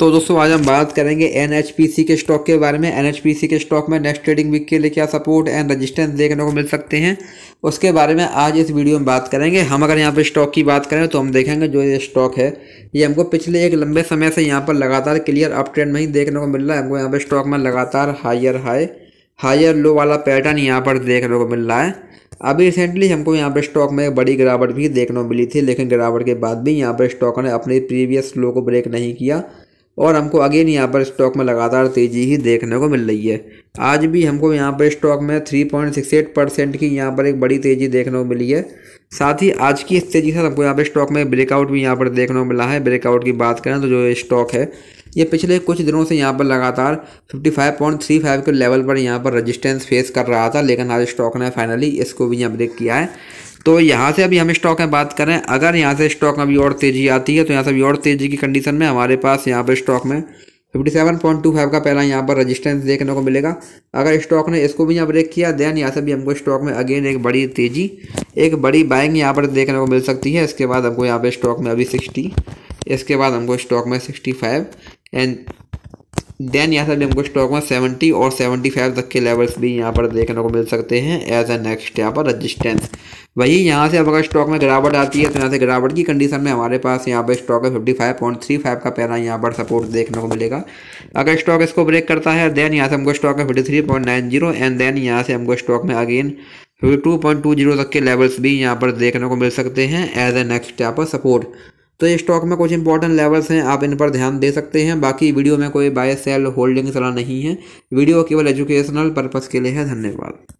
तो दोस्तों आज हम बात करेंगे एन के स्टॉक के बारे में एन के स्टॉक में नेक्स्ट ट्रेडिंग वीक के लिए क्या सपोर्ट एंड रजिस्टेंस देखने को मिल सकते हैं उसके बारे में आज इस वीडियो में बात करेंगे हम अगर यहाँ पर स्टॉक की बात करें तो हम देखेंगे जो ये स्टॉक है ये हमको पिछले एक लंबे समय से यहाँ पर लगातार क्लियर अप ट्रेंड में ही देखने को मिल रहा है हमको यहाँ पर स्टॉक में लगातार हायर हाई हायर लो वाला पैटर्न यहाँ पर देखने को मिल रहा है अभी रिसेंटली हमको यहाँ पर स्टॉक में एक बड़ी गिरावट भी देखने को मिली थी लेकिन गिरावट के बाद भी यहाँ पर स्टॉक ने अपने प्रीवियस लो को ब्रेक नहीं किया और हमको अगेन यहाँ पर स्टॉक में लगातार तेज़ी ही देखने को मिल रही है आज भी हमको यहाँ पर स्टॉक में three point six eight percent की यहाँ पर एक बड़ी तेज़ी देखने को मिली है साथ ही आज की इस तेज़ी से हमको यहाँ पर स्टॉक में ब्रेकआउट भी यहाँ पर देखने को मिला है ब्रेकआउट की बात करें तो जो स्टॉक है ये पिछले कुछ दिनों से यहाँ पर लगातार फाइव के लेवल पर यहाँ पर रजिस्टेंस फेस कर रहा था लेकिन आज स्टॉक ने फाइनली इसको भी यहाँ ब्रेक किया है तो यहाँ से अभी हम स्टॉक में बात करें अगर यहाँ से स्टॉक में अभी और तेज़ी आती है तो यहाँ से अभी और तेज़ी की कंडीशन में हमारे पास यहाँ पर स्टॉक में fifty seven point two five का पहला यहाँ पर रेजिस्टेंस देखने को मिलेगा अगर स्टॉक ने इसको भी यहाँ ब्रेक किया देन यहाँ से भी हमको स्टॉक में अगेन एक बड़ी तेज़ी एक बड़ी बाइंग यहाँ पर देखने को मिल सकती है इसके बाद हमको यहाँ पर स्टॉक में अभी सिक्सटी इसके बाद हमको स्टॉक में सिक्सटी फाइव एंड देन यहाँ से भी हमको स्टॉक में सेवेंटी और सेवेंटी फाइव तक के लेवल्स भी यहाँ पर देखने को मिल सकते हैं एज ए नेक्स्ट यहाँ पर रजिस्टेंस वही यहाँ से अब अगर स्टॉक में गिरावट आती है तो यहाँ से गिरावट की कंडीशन में हमारे पास यहाँ पर स्टॉक है fifty five point three five का पहला यहाँ पर सपोर्ट देखने को मिलेगा अगर स्टॉक इसको ब्रेक करता है देन यहाँ से हमको स्टॉक है fifty three point nine zero and then यहाँ से हमको स्टॉक में again fifty two point two zero तक के लेवल्स भी यहाँ पर देखने को मिल सकते हैं एज ए नेक्स्ट यहाँ पर सपोर्ट तो ये स्टॉक में कुछ इंपॉर्टेंट लेवल्स हैं आप इन पर ध्यान दे सकते हैं बाकी वीडियो में कोई बाय सेल होल्डिंग सलाह नहीं है वीडियो केवल एजुकेशनल पर्पज़ के लिए है धन्यवाद